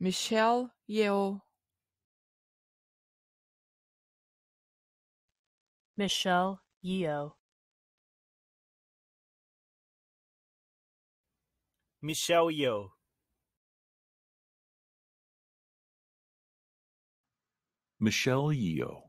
Michelle Yeoh Michelle Yeoh Michelle Yeoh Michelle Yeoh